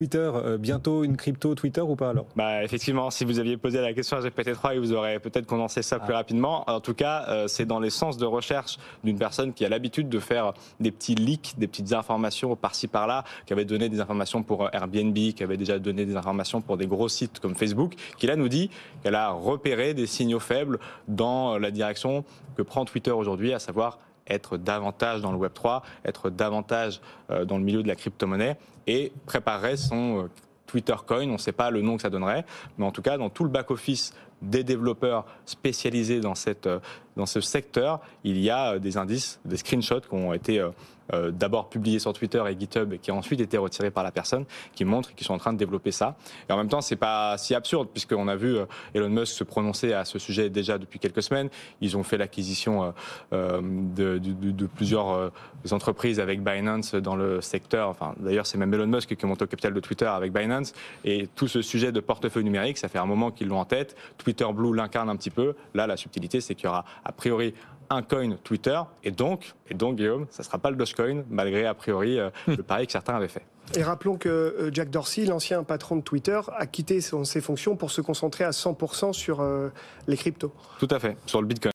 Twitter, euh, bientôt une crypto Twitter ou pas alors bah, Effectivement, si vous aviez posé la question à GPT-3, vous aurez peut-être condensé ça plus ah. rapidement. En tout cas, euh, c'est dans les sens de recherche d'une personne qui a l'habitude de faire des petits leaks, des petites informations par-ci par-là, qui avait donné des informations pour euh, Airbnb, qui avait déjà donné des informations pour des gros sites comme Facebook, qui là nous dit qu'elle a repéré des signaux faibles dans la direction que prend Twitter aujourd'hui, à savoir être davantage dans le Web 3, être davantage euh, dans le milieu de la crypto-monnaie et préparer son euh, Twitter Coin, on ne sait pas le nom que ça donnerait, mais en tout cas, dans tout le back-office des développeurs spécialisés dans, cette, euh, dans ce secteur, il y a euh, des indices, des screenshots qui ont été euh, d'abord publiés sur Twitter et GitHub, et qui ont ensuite été retirés par la personne, qui montrent qu'ils sont en train de développer ça. Et en même temps, c'est pas si absurde, puisqu'on a vu Elon Musk se prononcer à ce sujet déjà depuis quelques semaines. Ils ont fait l'acquisition de, plusieurs entreprises avec Binance dans le secteur. Enfin, D'ailleurs, c'est même Elon Musk qui monte au capital de Twitter avec Binance. Et tout ce sujet de portefeuille numérique, ça fait un moment qu'ils l'ont en tête. Twitter Blue l'incarne un petit peu. Là, la subtilité, c'est qu'il y aura a priori un coin Twitter. Et donc, et donc Guillaume, ça ne sera pas le Dogecoin, malgré a priori euh, hmm. le pari que certains avaient fait. Et rappelons que euh, Jack Dorsey, l'ancien patron de Twitter, a quitté ses fonctions pour se concentrer à 100% sur euh, les cryptos. Tout à fait, sur le Bitcoin.